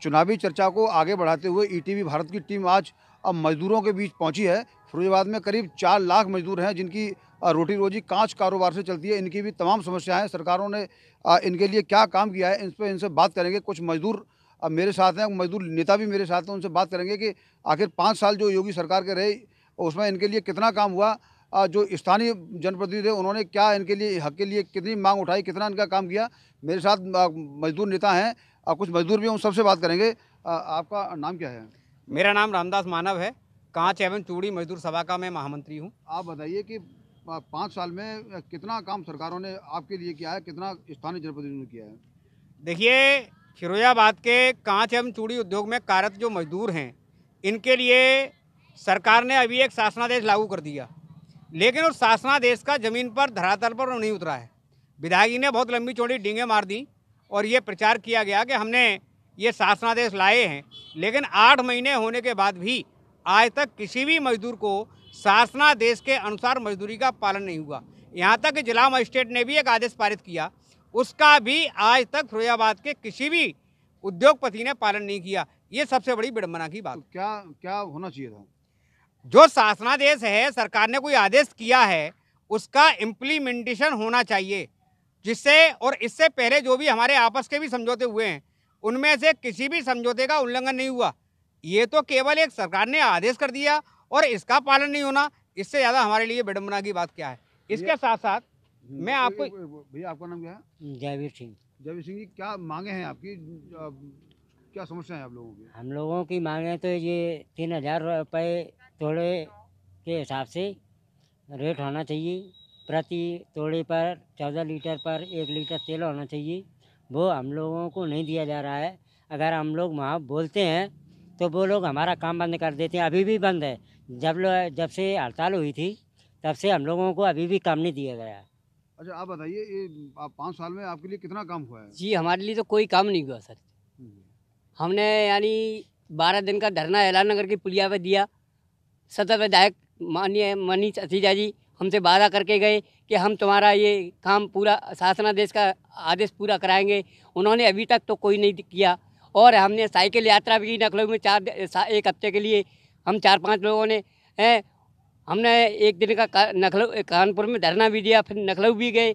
चुनावी चर्चा को आगे बढ़ाते हुए ईटीवी e भारत की टीम आज अब मजदूरों के बीच पहुंची है फिरोजाबाद में करीब चार लाख मजदूर हैं जिनकी रोटी रोजी कांच कारोबार से चलती है इनकी भी तमाम समस्याएं हैं सरकारों ने इनके लिए क्या काम किया है इन पर इनसे बात करेंगे कुछ मजदूर अब मेरे साथ हैं मजदूर नेता भी मेरे साथ हैं उनसे बात करेंगे कि आखिर पाँच साल जो योगी सरकार के रहे उसमें इनके लिए कितना काम हुआ जो स्थानीय जनप्रतिनिधि थे उन्होंने क्या इनके लिए हक के लिए कितनी मांग उठाई कितना इनका काम किया मेरे साथ मजदूर नेता हैं और कुछ मजदूर भी उन सबसे बात करेंगे आ, आपका नाम क्या है मेरा नाम रामदास मानव है कांच एवं चूड़ी मजदूर सभा का मैं महामंत्री हूँ आप बताइए कि पाँच साल में कितना काम सरकारों ने आपके लिए किया है कितना स्थानीय जनप्रतिनिधियों ने किया है देखिए फिरोजाबाद के कांच एवं चूड़ी उद्योग में कार्यरत जो मजदूर हैं इनके लिए सरकार ने अभी एक शासनादेश लागू कर दिया लेकिन उस शासनादेश का ज़मीन पर धरातल पर नहीं उतरा है विधायक ने बहुत लंबी चौड़ी डींगे मार दी और ये प्रचार किया गया कि हमने ये शासनादेश लाए हैं लेकिन आठ महीने होने के बाद भी आज तक किसी भी मजदूर को शासनादेश के अनुसार मजदूरी का पालन नहीं हुआ यहाँ तक जिला मजिस्ट्रेट ने भी एक आदेश पारित किया उसका भी आज तक फिरोजाबाद के किसी भी उद्योगपति ने पालन नहीं किया ये सबसे बड़ी विडम्बना की बात तो क्या क्या होना चाहिए था जो शासनादेश है सरकार ने कोई आदेश किया है उसका इम्प्लीमेंटेशन होना चाहिए जिससे और इससे पहले जो भी हमारे आपस के भी समझौते हुए हैं उनमें से किसी भी समझौते का उल्लंघन नहीं हुआ ये तो केवल एक सरकार ने आदेश कर दिया और इसका पालन नहीं होना इससे ज़्यादा हमारे लिए विडम्बना की बात क्या है इसके साथ साथ हम्म, मैं आपको भैया आपका नाम क्या है जयवीर सिंह जयवीर सिंह जी क्या मांगे हैं आपकी क्या समस्या है आप लोगों की हम लोगों की मांगे तो ये तीन हज़ार रुपये तोड़े के हिसाब से रेट होना चाहिए प्रति तोड़े पर चौदह लीटर पर एक लीटर तेल होना चाहिए वो हम लोगों को नहीं दिया जा रहा है अगर हम लोग वहाँ बोलते हैं तो वो लोग हमारा काम बंद कर देते हैं अभी भी बंद है जब लोग जब से हड़ताल हुई थी तब से हम लोगों को अभी भी काम नहीं दिया गया है अच्छा आप बताइए ये आप पाँच साल में आपके लिए कितना काम हुआ है जी हमारे लिए तो कोई काम नहीं हुआ सर हम्म। हमने यानी बारह दिन का धरना ऐलान नगर की पुलिया पर दिया सदर विधायक माननीय मनीष अतीजा जी हमसे वादा करके गए कि हम तुम्हारा ये काम पूरा शासनादेश का आदेश पूरा कराएंगे उन्होंने अभी तक तो कोई नहीं किया और हमने साइकिल यात्रा भी की लखनऊ में चार एक हफ्ते के लिए हम चार पांच लोगों ने हैं हमने एक दिन का नखलऊ कानपुर में धरना भी दिया फिर नखलऊ भी गए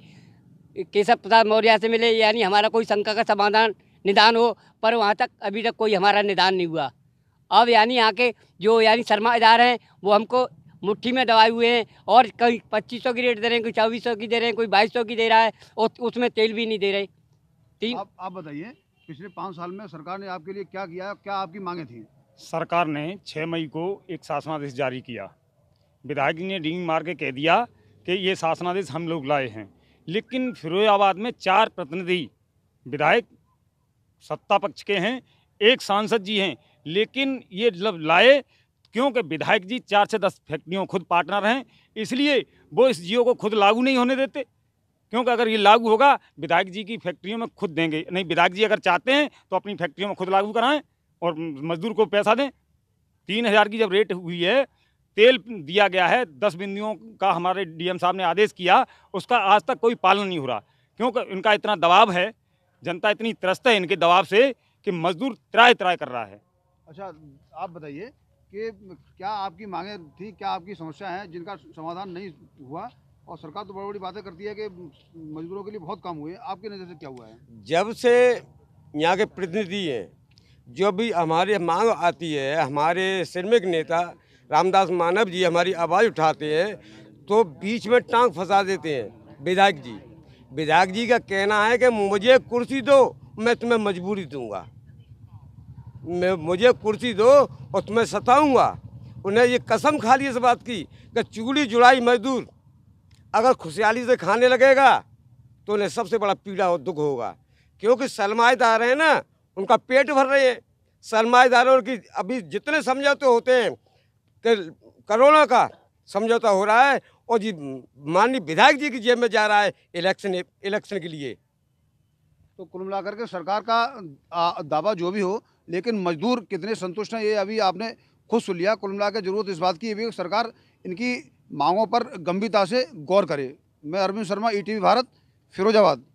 केशव प्रसाद मौर्य से मिले यानी हमारा कोई शंका का समाधान निदान हो पर वहाँ तक अभी तक कोई हमारा निदान नहीं हुआ अब यानी यहाँ के जो यानी सरमादार हैं वो हमको मुट्ठी में दबाए हुए हैं और कहीं पच्चीस सौ की रेट दे रहे हैं कोई चौबीस सौ की दे रहे हैं कोई बाईस सौ की दे रहा है और उसमें तेल भी नहीं दे रहे तीन आप, आप बताइए पिछले पाँच साल में सरकार ने आपके लिए क्या किया क्या आपकी मांगे थी सरकार ने छः मई को एक शासनादेश जारी किया विधायक ने डी मार के कह दिया कि ये शासनादेश हम लोग लाए हैं लेकिन फिरोजाबाद में चार प्रतिनिधि विधायक सत्ता पक्ष के हैं एक सांसद जी हैं लेकिन ये जब लाए क्योंकि विधायक जी चार से दस फैक्ट्रियों खुद पार्टनर हैं इसलिए वो इस जियो को खुद लागू नहीं होने देते क्योंकि अगर ये लागू होगा विधायक जी की फैक्ट्रियों में खुद देंगे नहीं विधायक जी अगर चाहते हैं तो अपनी फैक्ट्रियों में खुद लागू कराएं और मजदूर को पैसा दें तीन हज़ार की जब रेट हुई है तेल दिया गया है दस बिंदुओं का हमारे डीएम साहब ने आदेश किया उसका आज तक कोई पालन नहीं हो रहा क्योंकि इनका इतना दबाव है जनता इतनी त्रस्त है इनके दबाव से कि मजदूर त्राय त्राय कर रहा है अच्छा आप बताइए कि क्या आपकी मांगे थी क्या आपकी समस्या है जिनका समाधान नहीं हुआ और सरकार तो बड़ी बड़ी बातें करती है कि मजदूरों के लिए बहुत काम हुए आपकी नज़र से क्या हुआ है जब से यहाँ के प्रतिनिधि हैं जो भी हमारी मांग आती है हमारे श्रमिक नेता रामदास मानव जी हमारी आवाज़ उठाते हैं तो बीच में टांग फंसा देते हैं विधायक जी विधायक जी का कहना है कि मुझे कुर्सी दो मैं तुम्हें मजबूरी दूंगा मुझे कुर्सी दो और तुम्हें सताऊंगा उन्हें ये कसम खा ली इस बात की कि चूड़ी जुड़ाई मजदूर अगर खुशहाली से खाने लगेगा तो उन्हें सबसे बड़ा पीड़ा और दुख होगा क्योंकि सरमाएदार हैं ना उनका पेट भर रहे हैं सरमाएदारों की अभी जितने समझौते होते हैं कि करोना का समझौता हो रहा है और जी माननीय विधायक जी की जेब में जा रहा है इलेक्शन इलेक्शन के लिए तो कुल मिलाकर के सरकार का दावा जो भी हो लेकिन मजदूर कितने संतुष्ट हैं ये अभी आपने खुद सुन लिया कुल मिला के जरूरत इस बात की भी सरकार इनकी मांगों पर गंभीरता से गौर करे मैं अरविंद शर्मा ई e भारत फिरोजाबाद